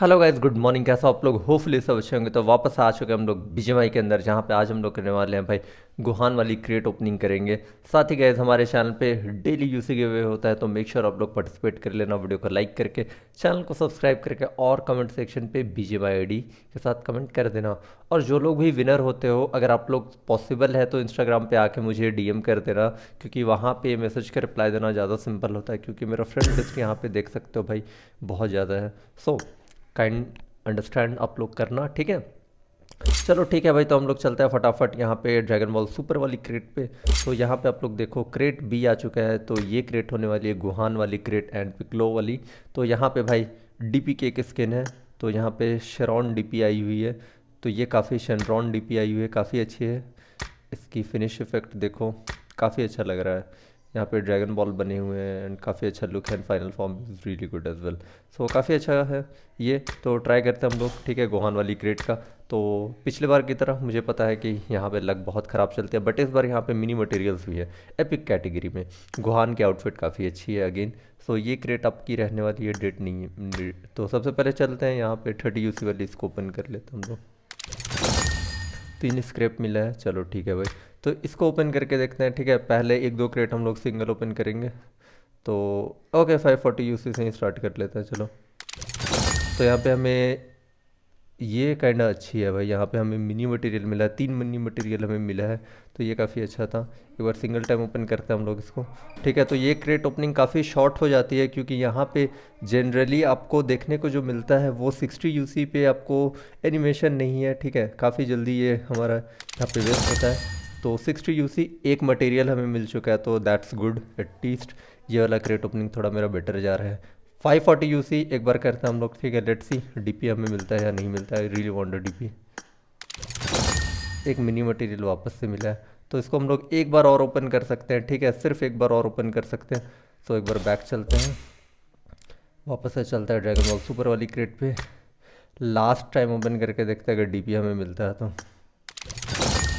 hello guys good morning कैसा आप लोग होपफुली सब अच्छे होंगे तो वापस आ चुके हम लोग बीजेमाई के अंदर जहाँ पे आज हम लोग करने वाले हैं भाई गुहान वाली क्रेट ओपनिंग करेंगे साथ ही गाइज हमारे चैनल पे डेली यूसी के वे होता है तो मेक श्योर आप लोग पार्टिसिपेट कर लेना वीडियो को लाइक करके चैनल को सब्सक्राइब करके और कमेंट सेक्शन पर बीजेमाई आईडी के साथ कमेंट कर देना और जो लोग भी विनर होते हो अगर आप लोग पॉसिबल है तो इंस्टाग्राम पर आके मुझे डी कर देना क्योंकि वहाँ पर मैसेज का रिप्लाई देना ज़्यादा सिंपल होता है क्योंकि मेरा फ्रेंड लिस्ट यहाँ पर देख सकते हो भाई बहुत ज़्यादा है सो so, काइंड अंडरस्टैंड आप लोग करना ठीक है चलो ठीक है भाई तो हम लोग चलते हैं फटाफट यहाँ पे ड्रैगन बॉल सुपर वाली क्रेट पे तो यहाँ पे आप लोग देखो क्रेट बी आ चुका है तो ये क्रेट होने वाली है गुहान वाली क्रेट एंड पिकलो वाली तो यहाँ पे भाई डीपी के एक स्किन है तो यहाँ पे शेरॉन डीपी आई हुई है तो ये काफ़ी शेनरॉन डी आई हुई है काफ़ी अच्छी है इसकी फिनिश इफेक्ट देखो काफ़ी अच्छा लग रहा है यहाँ पे ड्रैगन बॉल बने हुए हैं एंड काफ़ी अच्छा लुक है and final form is really good as well so काफ़ी अच्छा है ये तो ट्राई करते हैं हम लोग ठीक है गोहान वाली क्रेट का तो पिछले बार की तरह मुझे पता है कि यहाँ पे लग बहुत ख़राब चलते हैं बट इस बार यहाँ पे मिनी मटेरियल्स भी है एपिक कैटेगरी में गुहान की आउटफिट काफ़ी अच्छी है अगेन सो ये क्रेट आपकी रहने वाली है डेट नहीं है तो सबसे पहले चलते हैं यहाँ पे थर्टी यूसी वाली इसको ओपन कर लेते हैं हम लोग तीन स्क्रेप मिला है चलो ठीक है भाई तो इसको ओपन करके देखते हैं ठीक है पहले एक दो क्रेट हम लोग सिंगल ओपन करेंगे तो ओके फाइव फोर्टी यूसी से ही स्टार्ट कर लेते हैं चलो तो यहाँ पे हमें ये काइंड अच्छी है भाई यहाँ पे हमें मिनी मटेरियल मिला है तीन मिनी मटेरियल हमें मिला है तो ये काफ़ी अच्छा था एक बार सिंगल टाइम ओपन करते हैं हम लोग इसको ठीक है तो ये क्रेट ओपनिंग काफ़ी शॉर्ट हो जाती है क्योंकि यहाँ पे जनरली आपको देखने को जो मिलता है वो 60 यूसी पे आपको एनिमेशन नहीं है ठीक है काफ़ी जल्दी ये हमारा यहाँ पे वेस्ट होता है तो सिक्सटी यू एक मटेरियल हमें मिल चुका है तो दैट्स गुड एटलीस्ट ये वाला क्रेट ओपनिंग थोड़ा मेरा बेटर जा रहा है फाइव फोर्टी यू सी एक बार करते हैं हम लोग ठीक है लेट सी डी पी हमें मिलता है या नहीं मिलता है रियली वॉन्ट डी पी एक मिनी मटेरियल वापस से मिला है तो इसको हम लोग एक बार और ओपन कर सकते हैं ठीक है सिर्फ एक बार और ओपन कर सकते हैं सो एक बार बैक चलते हैं वापस से चलता है ड्रैगन बॉल सुपर वाली क्रेट पे लास्ट टाइम ओपन करके देखते हैं अगर डी हमें मिलता है तो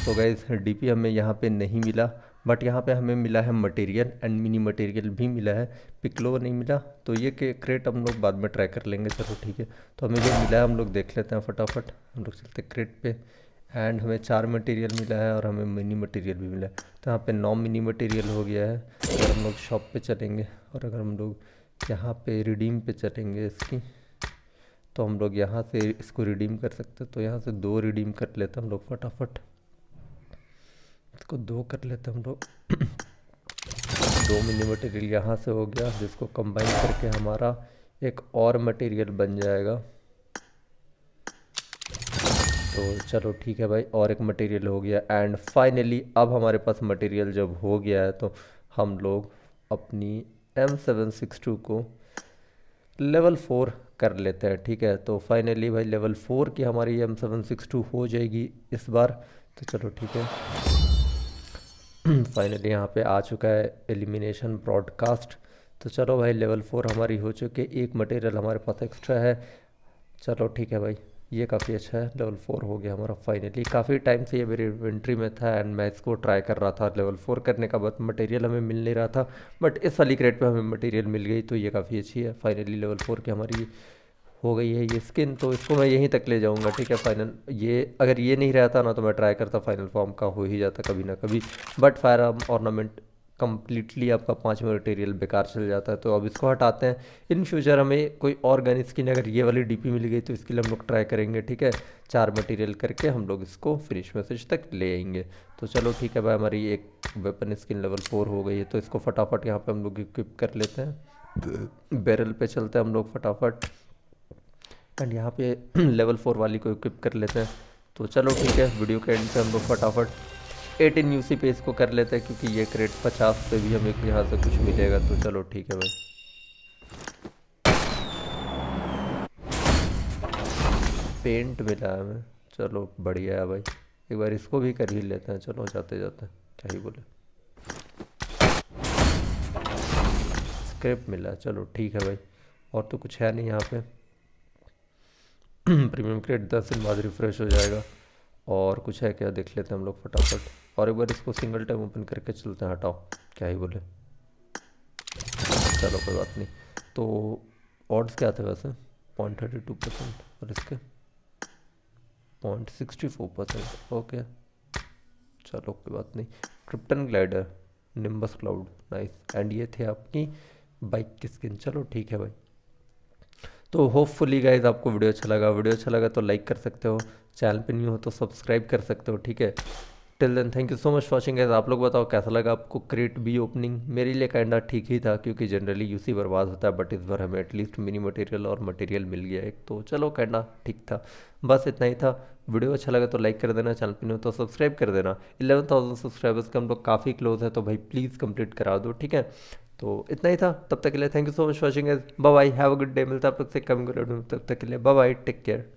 तो गाइज डी हमें यहाँ पर नहीं मिला बट यहाँ पे हमें मिला है मटेरियल एंड मिनी मटेरियल भी मिला है पिकलो नहीं मिला तो ये के क्रेट हम लोग बाद में ट्राई कर लेंगे चलो ठीक है तो हमें जो मिला है हम लोग देख लेते हैं फटाफट हम लोग चलते हैं क्रेट पे एंड हमें चार मटेरियल मिला है और हमें मिनी मटेरियल भी मिला है तो यहाँ पर नौ मिनी मटेरियल हो गया है अगर हम लोग शॉप पर चलेंगे और अगर हम लोग यहाँ पर रिडीम पे चलेंगे इसकी तो हम लोग यहाँ से इसको रिडीम कर सकते तो यहाँ से दो रिडीम कर लेते हैं हम लोग फटाफट इसको दो कर लेते हम लोग दो मिनी मटेरियल यहाँ से हो गया जिसको कंबाइन करके हमारा एक और मटेरियल बन जाएगा तो चलो ठीक है भाई और एक मटेरियल हो गया एंड फाइनली अब हमारे पास मटेरियल जब हो गया है तो हम लोग अपनी एम सेवन सिक्स टू को लेवल फोर कर लेते हैं ठीक है तो फाइनली भाई लेवल फोर की हमारी एम सेवन सिक्स टू हो जाएगी इस बार तो चलो ठीक है फाइनली यहाँ पे आ चुका है एलिमिनेशन ब्रॉडकास्ट तो चलो भाई लेवल फोर हमारी हो चुकी है एक मटेरियल हमारे पास एक्स्ट्रा है चलो ठीक है भाई ये काफ़ी अच्छा है लेवल फोर हो गया हमारा फाइनली काफ़ी टाइम से ये मेरी इन्वेंट्री में था एंड मैं इसको ट्राई कर रहा था लेवल फोर करने का बट मटेरियल हमें मिल नहीं रहा था बट इस वाली क्रेट पे हमें मटेरियल मिल गई तो ये काफ़ी अच्छी है फाइनली लेवल फोर की हमारी हो गई है ये स्किन तो इसको मैं यहीं तक ले जाऊँगा ठीक है फाइनल ये अगर ये नहीं रहता ना तो मैं ट्राई करता फाइनल फॉर्म का हो ही जाता कभी ना कभी but firearm ornament completely आपका पाँचवा मटेरियल बेकार चल जाता है तो अब इसको हटाते हैं इन फ्यूचर हमें कोई और गन स्किन अगर ये वाली डीपी मिल गई तो इसके लिए हम लोग ट्राई करेंगे ठीक है चार मटेरियल करके हम लोग इसको फिनिश मैसेज तक ले आएंगे तो चलो ठीक है भाई हमारी एक वेपन स्किन लेवल फोर हो गई है तो इसको फटाफट यहाँ पर हम लोग इक्विप कर लेते हैं बैरल पे चलते हैं हम लोग फटाफट एंड यहाँ पे लेवल फोर वाली को इक्विप कर लेते हैं तो चलो ठीक है वीडियो के एंड पे हम लोग फटाफट एटीन यू सी पे इसको कर लेते हैं क्योंकि ये क्रेट पचास पे भी हमें यहाँ से कुछ मिलेगा तो चलो ठीक है भाई पेंट मिला है हमें चलो बढ़िया है भाई एक बार इसको भी कर ही लेते हैं चलो जाते जाते क्या ही बोले स्क्रिप्ट मिला चलो ठीक है भाई और तो कुछ है नहीं यहाँ पे प्रीमियम क्रेट दस दिन बाद रिफ़्रेश हो जाएगा और कुछ है क्या देख लेते हैं हम लोग फटाफट और एक बार इसको सिंगल टाइम ओपन करके चलते हैं हटाओ क्या ही बोले चलो कोई बात नहीं तो ऑर्ड्स क्या थे वैसे पॉइंट थर्टी टू परसेंट और इसके point sixty four percent okay चलो कोई बात नहीं krypton glider nimbus cloud nice and ये थे आपकी बाइक की स्किन चलो ठीक है भाई तो होपफुली गाइज आपको वीडियो अच्छा लगा वीडियो अच्छा लगा तो लाइक कर सकते हो चैनल पे नहीं हो तो सब्सक्राइब कर सकते हो ठीक है till then thank you so much watching guys आप लोग बताओ कैसा लगा आपको क्रिएट बी ओपनिंग मेरे लिए कैंडा ठीक ही था क्योंकि जनरली यूसी बर्बाद होता है बट इस बार हमें एटलीस्ट मिनी मटेरियल और मटेरियल मिल गया एक तो चलो कैंडा ठीक था बस इतना ही था वीडियो अच्छा लगा तो लाइक कर देना चैनल पर नहीं हो तो सब्सक्राइब कर देना इलेवन थाउजेंड सब्सक्राइबर्स का हम लोग काफ़ी क्लोज है तो भाई प्लीज़ कंप्लीट करा दो ठीक है तो इतना ही था तब तक के लिए thank you so much watching as bye have a good day मिलता है तब तक से कम तब तक के लिए बाय टेक केयर